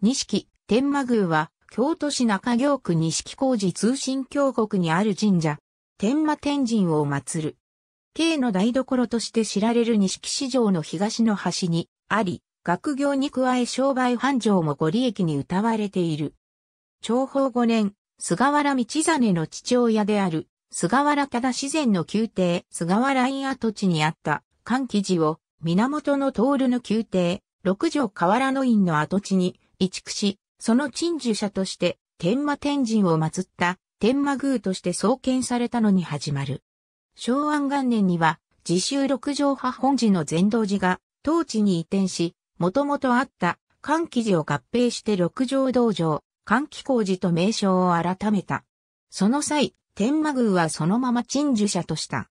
錦、天満宮は、京都市中京区錦工事通信峡谷にある神社、天満天神を祀る。京の台所として知られる錦市場の東の端にあり、学業に加え商売繁盛もご利益に謳われている。長宝5年、菅原道真の父親である、菅原忠自然の宮廷、菅原院跡地にあった、関記寺を、源の徹の宮廷、六条河原の院の跡地に、移築し、その鎮守者として天馬天神を祀った天馬宮として創建されたのに始まる。昭安元年には自習六条派本寺の禅道寺が当地に移転し、もともとあった関記寺を合併して六条道場、関記工寺と名称を改めた。その際、天馬宮はそのまま鎮守者とした。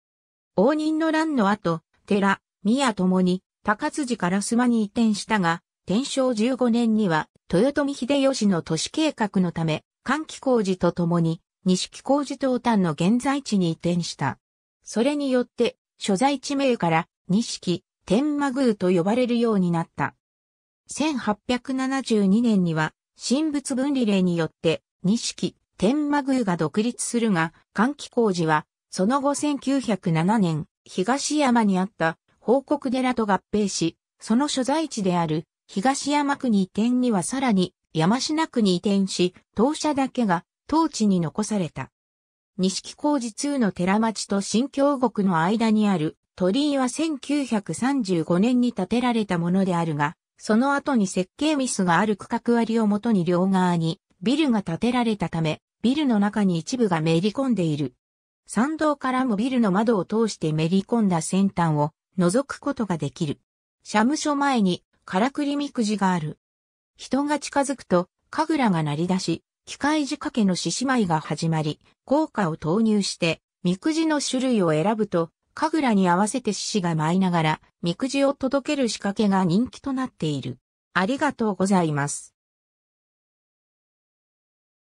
応仁の乱の後、寺、宮ともに高辻から須磨に移転したが、天正15年には豊臣秀吉の都市計画のため、寒気工事とともに、西木工事東端の現在地に移転した。それによって、所在地名から、錦、天満宮と呼ばれるようになった。1872年には、神仏分離令によって、錦、天満宮が独立するが、換気工事は、その後1907年、東山にあった報告寺と合併し、その所在地である東山区に移転にはさらに山品区に移転し、当社だけが当地に残された。西木工事2の寺町と新京国の間にある鳥居は1935年に建てられたものであるが、その後に設計ミスがある区画割をもとに両側にビルが建てられたため、ビルの中に一部がめり込んでいる。参道からもビルの窓を通してめり込んだ先端を覗くことができる。社務所前にからくりみくじがある。人が近づくと、神楽が鳴り出し、機械仕掛けの獅子舞が始まり、効果を投入して、みくじの種類を選ぶと、神楽に合わせて獅子が舞いながら、みくじを届ける仕掛けが人気となっている。ありがとうございます。